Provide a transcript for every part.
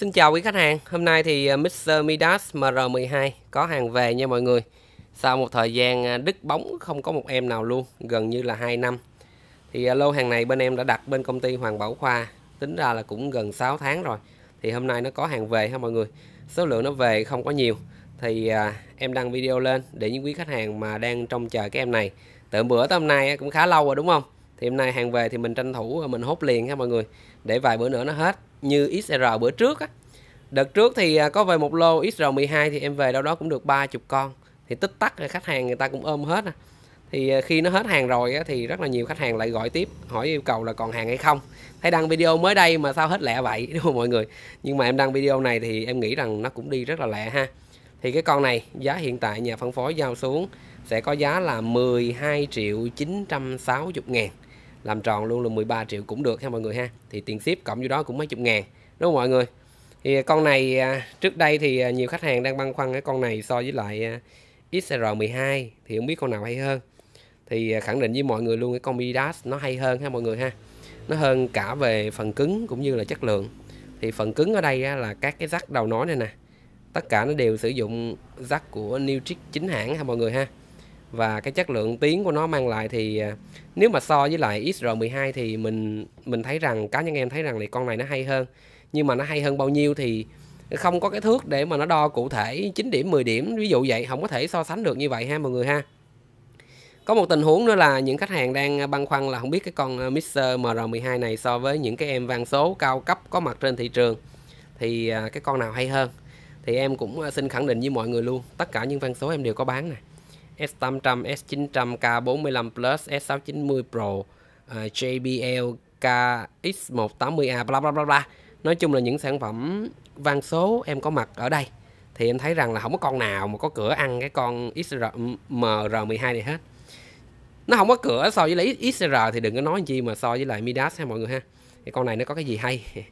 Xin chào quý khách hàng, hôm nay thì ờ, Mr Midas MR12 có hàng về nha mọi người Sau một thời gian ờ, đứt bóng không có một em nào luôn, gần như là 2 năm Thì ờ, lô hàng này bên em đã đặt bên công ty Hoàng Bảo Khoa Tính ra là cũng gần 6 tháng rồi Thì hôm nay nó có hàng về ha mọi người Số lượng nó về không có nhiều Thì em đăng video lên để những quý khách hàng mà đang trông chờ cái em này Từ bữa tới hôm nay cũng khá lâu rồi đúng không? Thì hôm nay hàng về thì mình tranh thủ mình hốt liền ha mọi người Để vài bữa nữa nó hết như XR bữa trước á đợt trước thì à, có về một lô XR12 thì em về đâu đó cũng được 30 con thì tích tắc là khách hàng người ta cũng ôm hết à. thì à, khi nó hết hàng rồi á, thì rất là nhiều khách hàng lại gọi tiếp hỏi yêu cầu là còn hàng hay không thấy đăng video mới đây mà sao hết lẹ vậy đúng không mọi người nhưng mà em đăng video này thì em nghĩ rằng nó cũng đi rất là lẹ ha thì cái con này giá hiện tại nhà phân phối giao xuống sẽ có giá là 12 triệu 960 ngàn làm tròn luôn là 13 triệu cũng được ha mọi người ha thì tiền ship cộng vô đó cũng mấy chục ngàn đúng không mọi người thì à, con này à, trước đây thì à, nhiều khách hàng đang băn khoăn cái con này so với lại XR12 thì không biết con nào hay hơn thì khẳng định với mọi người luôn cái con Midas nó hay hơn ha mọi người ha nó hơn cả về phần cứng cũng như là chất lượng thì phần cứng ở đây là các cái rắc đầu nói này nè tất cả nó đều sử dụng rắc của Newtrick chính hãng ha mọi người ha và cái chất lượng tiếng của nó mang lại thì à, nếu mà so với lại XR12 thì mình mình thấy rằng cá nhân em thấy rằng thì con này nó hay hơn nhưng mà nó hay hơn bao nhiêu thì không có cái thước để mà nó đo cụ thể 9 điểm 10 điểm ví dụ vậy không có thể so sánh được như vậy ha mọi người ha có một tình huống nữa là những khách hàng đang à, băn khoăn là không biết cái con à, Mixer MR12 này so với những cái em vang số cao cấp có mặt trên thị trường thì cái con nào hay hơn thì em cũng xin khẳng định với mọi người luôn tất cả những vang số em đều có bán này. S800, S900, K45 Plus, S690 Pro, uh, JBL KX180A bla bla bla bla. Nói chung là những sản phẩm vang số em có mặt ở đây thì em thấy rằng là không có con nào mà có cửa ăn cái con XR ừ, MR12 này hết. Nó không có cửa so với lại XR thì đừng có nói gì mà so với lại Midas ha mọi người ha. Thì con này nó có cái gì hay?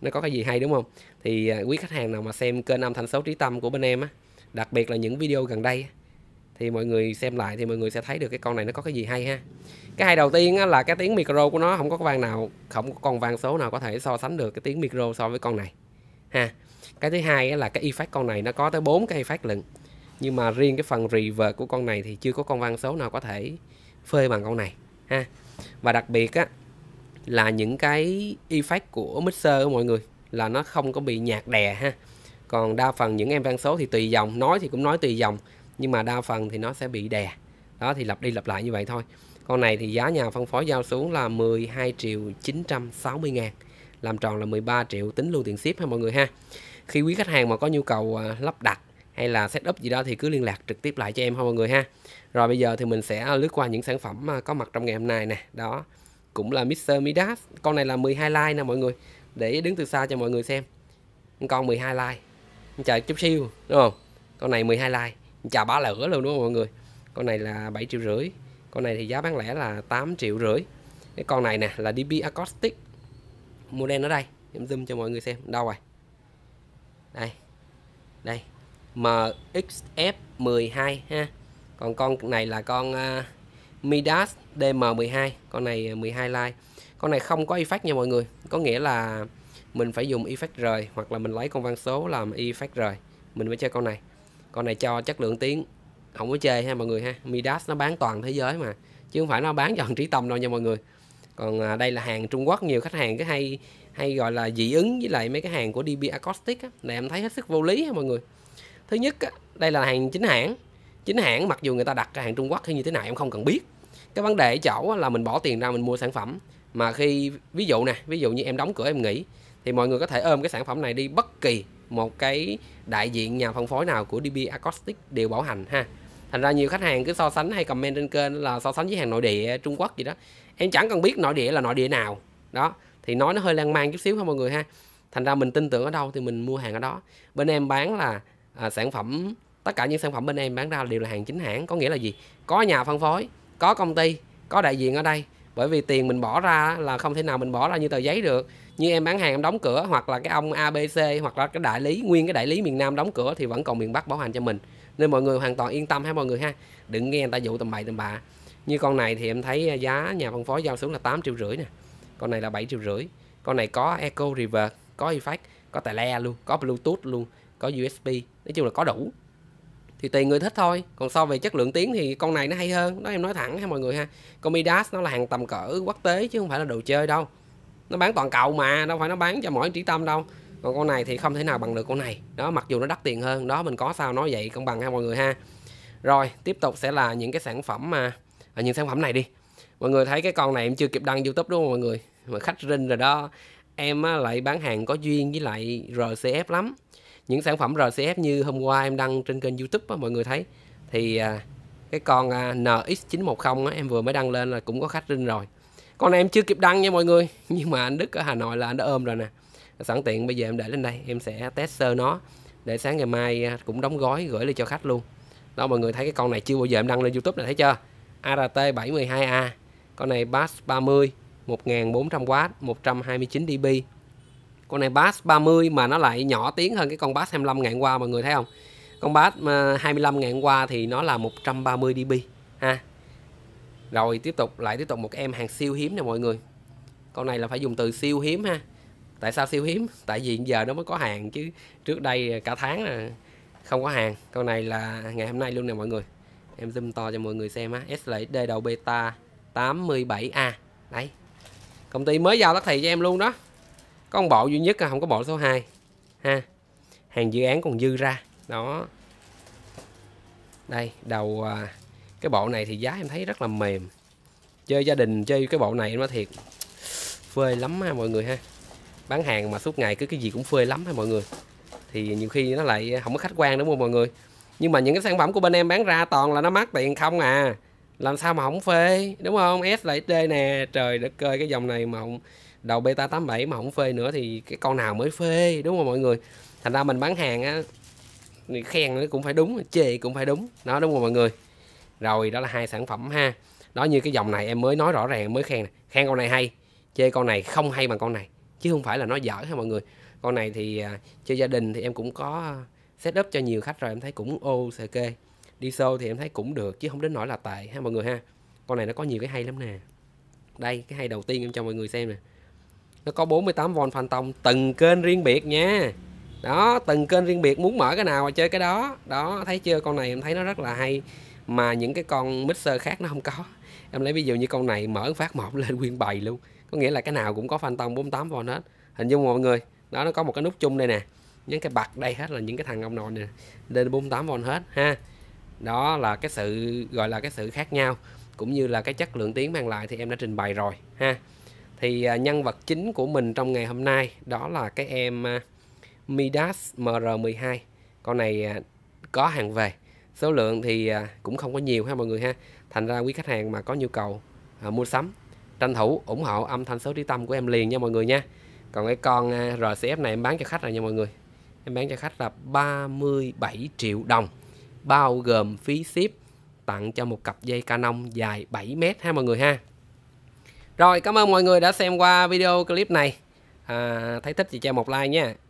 nó có cái gì hay đúng không? Thì ờ, quý khách hàng nào mà xem kênh âm thanh số trí tâm của bên em á, đặc biệt là những video gần đây á thì mọi người xem lại thì mọi người sẽ thấy được cái con này nó có cái gì hay ha cái hay đầu tiên là cái tiếng micro của nó không có vàng nào không có con vang số nào có thể so sánh được cái tiếng micro so với con này ha cái thứ hai là cái effect con này nó có tới 4 cái effect lận nhưng mà riêng cái phần reverb của con này thì chưa có con vang số nào có thể phê bằng con này ha và đặc biệt á là những cái effect của mixer của mọi người là nó không có bị nhạt đè ha còn đa phần những em vang số thì tùy dòng nói thì cũng nói tùy dòng nhưng mà đa phần thì nó sẽ bị đè đó thì lặp đi lặp lại như vậy thôi con này thì giá nhà phân phối giao xuống là 12 triệu 960 ngàn làm tròn là 13 triệu tính luôn tiền ship ha mọi người ha khi quý khách hàng mà có nhu cầu à, lắp đặt hay là setup gì đó thì cứ liên lạc trực tiếp lại cho em ha mọi người ha rồi bây giờ thì mình sẽ lướt qua những sản phẩm à, có mặt trong ngày hôm nay nè đó cũng là Mr. Midas con này là 12 like nè mọi người để đứng từ xa cho mọi người xem con 12 like chờ chút siêu đúng không con này 12 like chà ba lửa luôn đúng không mọi người con này là 7 triệu rưỡi con này thì giá bán lẻ là 8 triệu rưỡi cái con này nè là DB Acoustic model ở đây em zoom cho mọi người xem đâu rồi đây đây MXF12 ha còn con này là con uh, Midas DM12 con này 12 à, like con này không có effect nha mọi người có nghĩa là mình phải dùng effect rời hoặc là mình lấy con văn số làm effect rời mình mới chơi con này con này cho chất lượng tiếng không có chê ha mọi người ha midas nó bán toàn thế giới mà chứ không phải nó bán cho thằng trí tâm đâu nha mọi người còn à, đây là hàng trung quốc nhiều khách hàng cái hay hay gọi là dị ứng với lại mấy cái hàng của db acoustic á. này em thấy hết sức vô lý ha mọi người thứ nhất á, đây là hàng chính hãng chính hãng mặc dù người ta đặt ra hàng trung quốc hay như thế nào em không cần biết cái vấn đề ở chỗ là mình bỏ tiền ra mình mua sản phẩm mà khi ví dụ nè ví dụ như em đóng cửa em nghỉ thì mọi người có thể ôm cái sản phẩm này đi bất kỳ một cái đại diện nhà phân phối nào của DB Acoustic đều bảo hành ha thành ra nhiều khách hàng cứ so sánh hay comment trên kênh là so sánh với hàng nội địa Trung Quốc gì đó em chẳng cần biết nội địa là nội địa nào đó thì nói nó hơi lan man chút xíu ha mọi người ha thành ra mình tin tưởng ở đâu thì mình mua hàng ở đó bên em bán là à, sản phẩm tất cả những sản phẩm bên em bán ra đều là hàng chính hãng có nghĩa là gì có nhà phân phối có công ty có đại diện ở đây bởi vì tiền mình bỏ ra là không thể nào mình bỏ ra như tờ giấy được như em bán hàng em đóng cửa hoặc là cái ông abc hoặc là cái đại lý nguyên cái đại lý miền nam đóng cửa thì vẫn còn miền bắc bảo hành cho mình nên mọi người hoàn toàn yên tâm ha mọi người ha đừng nghe người ta dụ tầm bậy tầm bạ như con này thì em thấy à, giá nhà phân phối giao xuống là 8 triệu rưỡi nè con này là 7 triệu rưỡi con này có eco river có effect có tè le luôn có bluetooth luôn có usb nói chung là có đủ thì tùy người thích thôi còn so về chất lượng tiếng thì con này nó hay hơn đó em nói thẳng ha mọi người ha con midas nó là hàng tầm cỡ quốc tế chứ không phải là đồ chơi đâu nó bán toàn cầu mà đâu phải nó bán cho mỗi trí tâm đâu còn con này thì không thể nào bằng được con này đó mặc dù nó đắt tiền hơn đó mình có sao nói vậy công bằng ha mọi người ha rồi tiếp tục sẽ là những cái sản phẩm mà à, những sản phẩm này đi mọi người thấy cái con này em chưa kịp đăng youtube đúng không mọi người mà khách rinh rồi đó em á, lại bán hàng có duyên với lại rcf lắm những sản phẩm RCF như hôm qua em đăng trên kênh YouTube á, mọi người thấy thì à, cái con à, NX910 á, em vừa mới đăng lên là cũng có khách rinh rồi con này em chưa kịp đăng nha mọi người nhưng mà anh Đức ở Hà Nội là anh đã ôm rồi nè sẵn tiện bây giờ em để lên đây em sẽ test sơ nó để sáng ngày mai à, cũng đóng gói gửi lên cho khách luôn đó mọi người thấy cái con này chưa bao giờ em đăng lên YouTube này thấy chưa art 72 a con này bass 30 1400W 129 dB con này bass 30 mà nó lại nhỏ tiếng hơn cái con bass 25 ngàn qua mọi người thấy không con bass 25 ngàn qua thì nó là 130 dB ha rồi tiếp tục lại tiếp tục một em hàng siêu hiếm nè mọi người con này là phải dùng từ siêu hiếm ha tại sao siêu hiếm tại vì giờ nó mới có hàng chứ trước đây cả tháng là không có hàng con này là ngày hôm nay luôn nè mọi người em zoom to cho mọi người xem á SLD đầu beta 87A đấy công ty mới vào tác thị cho em luôn đó có con bộ duy nhất à, không có bộ số 2 ha hàng dự án còn dư ra đó đây đầu à, cái bộ này thì giá em thấy rất là mềm chơi gia đình chơi cái bộ này nó thiệt phê lắm ha mọi người ha bán hàng mà suốt ngày cứ cái gì cũng phê lắm ha mọi người thì nhiều khi nó lại không có khách quan đúng không mọi người nhưng mà những cái sản phẩm của bên em bán ra toàn là nó mắc tiền không à làm sao mà không phê đúng không s lại d nè trời đất ơi cái dòng này mà không đầu beta 87 mà không phê nữa thì cái con nào mới phê đúng không mọi người thành ra mình bán hàng á khen nó cũng phải đúng chê cũng phải đúng đó đúng không mọi người rồi đó là hai sản phẩm ha đó như cái dòng này em mới nói rõ ràng mới khen khen con này hay chê con này không hay bằng con này chứ không phải là nó dở ha mọi người con này thì à, chơi gia đình thì em cũng có setup cho nhiều khách rồi em thấy cũng ok đi show thì em thấy cũng được chứ không đến nỗi là tệ ha mọi người ha con này nó có nhiều cái hay lắm nè đây cái hay đầu tiên em cho mọi người xem nè nó có 48V phantom từng kênh riêng biệt nha đó từng kênh riêng biệt muốn mở cái nào mà chơi cái đó đó thấy chưa con này em thấy nó rất là hay mà những cái con mixer khác nó không có em lấy ví dụ như con này mở phát một lên nguyên bày luôn có nghĩa là cái nào cũng có phantom 48V hết hình dung mọi người đó nó có một cái nút chung đây nè những cái bật đây hết là những cái thằng ông nội nè lên 48V hết ha đó là cái sự gọi là cái sự khác nhau cũng như là cái chất lượng tiếng mang lại thì em đã trình bày rồi ha thì à, nhân vật chính của mình trong ngày hôm nay đó là cái em à, Midas MR12 con này à, có hàng về số lượng thì cũng không có nhiều ha mọi người ha thành ra quý khách hàng mà có nhu cầu mua sắm tranh thủ ủng hộ âm thanh số trí tâm của em liền nha mọi người nha còn cái con RCF này em bán cho khách rồi nha mọi người em bán cho khách là 37 triệu đồng bao gồm phí ship tặng cho một cặp dây Canon dài 7 mét ha mọi người ha rồi cảm ơn mọi người đã xem qua video clip này. À, thấy thích thì cho một like nha.